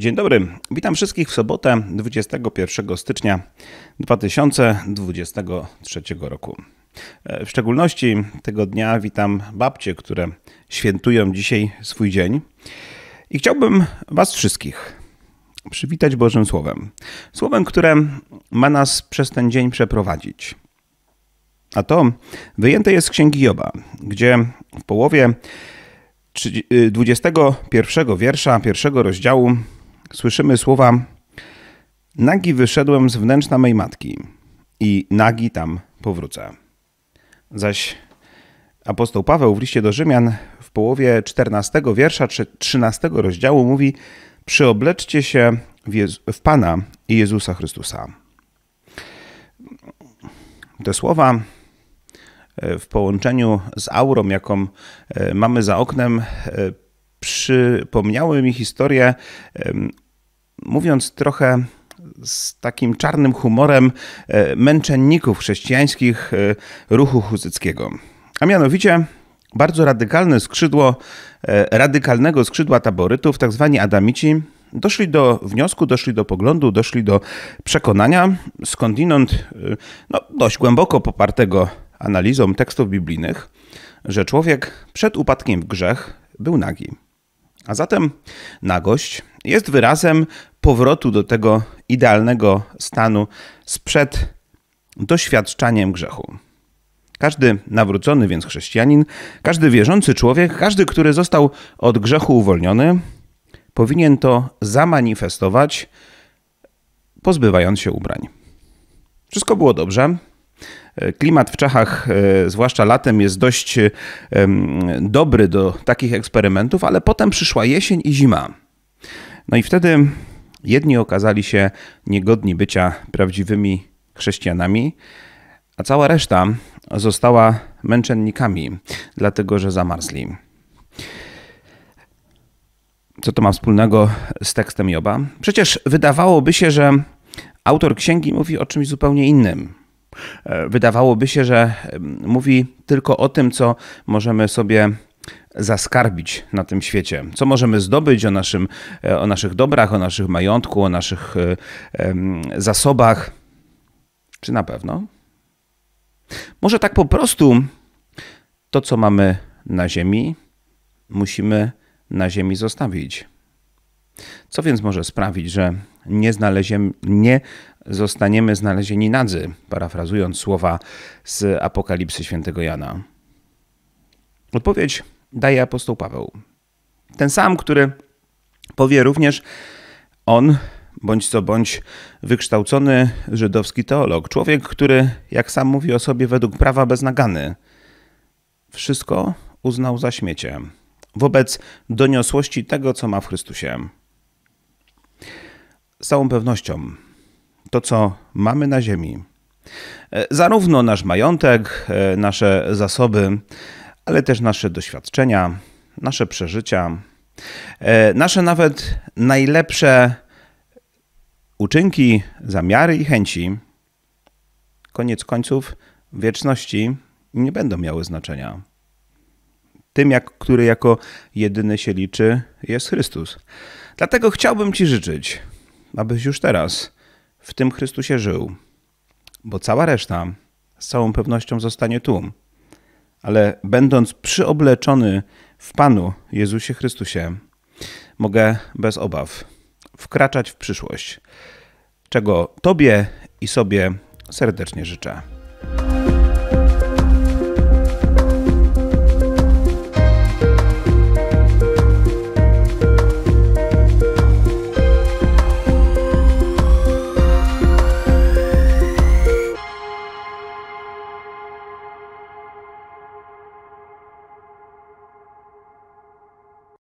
Dzień dobry, witam wszystkich w sobotę 21 stycznia 2023 roku. E, w szczególności tego dnia witam babcie, które świętują dzisiaj swój dzień. I chciałbym Was wszystkich przywitać Bożym Słowem. Słowem, które ma nas przez ten dzień przeprowadzić. A to wyjęte jest z Księgi Joba, gdzie w połowie 21 e, wiersza pierwszego rozdziału słyszymy słowa Nagi wyszedłem z wnętrza mej matki i nagi tam powrócę. Zaś apostoł Paweł w liście do Rzymian w połowie 14 wiersza 13 rozdziału mówi przyobleczcie się w, w Pana i Jezusa Chrystusa. Te słowa e, w połączeniu z aurą, jaką e, mamy za oknem, e, przypomniały mi historię, mówiąc trochę z takim czarnym humorem, e, męczenników chrześcijańskich e, ruchu huzyckiego. A mianowicie bardzo radykalne skrzydło, e, radykalnego skrzydła taborytów, tak zwani Adamici, doszli do wniosku, doszli do poglądu, doszli do przekonania, skądinąd no, dość głęboko popartego analizą tekstów biblijnych, że człowiek przed upadkiem w grzech był nagi. A zatem nagość jest wyrazem powrotu do tego idealnego stanu sprzed doświadczaniem grzechu. Każdy nawrócony więc chrześcijanin, każdy wierzący człowiek, każdy, który został od grzechu uwolniony, powinien to zamanifestować, pozbywając się ubrań. Wszystko było dobrze, Klimat w Czechach, e, zwłaszcza latem, jest dość e, dobry do takich eksperymentów, ale potem przyszła jesień i zima. No i wtedy jedni okazali się niegodni bycia prawdziwymi chrześcijanami, a cała reszta została męczennikami, dlatego że zamarzli. Co to ma wspólnego z tekstem Joba? Przecież wydawałoby się, że autor księgi mówi o czymś zupełnie innym. E, wydawałoby się, że mówi tylko o tym, co możemy sobie zaskarbić na tym świecie, co możemy zdobyć o, naszym, e, o naszych dobrach, o naszych majątku, o naszych e, zasobach. Czy na pewno? Może tak po prostu to, co mamy na Ziemi, musimy na Ziemi zostawić co więc może sprawić, że nie, znaleziem, nie zostaniemy znalezieni nadzy, parafrazując słowa z Apokalipsy świętego Jana. Odpowiedź daje apostoł Paweł. Ten sam, który powie również on, bądź co bądź wykształcony żydowski teolog, człowiek, który, jak sam mówi o sobie, według prawa beznagany, wszystko uznał za śmiecie wobec doniosłości tego, co ma w Chrystusie. Z całą pewnością to, co mamy na Ziemi, e, zarówno nasz majątek, e, nasze zasoby, ale też nasze doświadczenia, nasze przeżycia, e, nasze nawet najlepsze uczynki, zamiary i chęci, koniec końców wieczności nie będą miały znaczenia. Tym, jak, który jako jedyny się liczy, jest Chrystus. Dlatego chciałbym Ci życzyć, abyś już teraz w tym Chrystusie żył, bo cała reszta z całą pewnością zostanie tu. Ale będąc przyobleczony w Panu Jezusie Chrystusie, mogę bez obaw wkraczać w przyszłość, czego Tobie i sobie serdecznie życzę.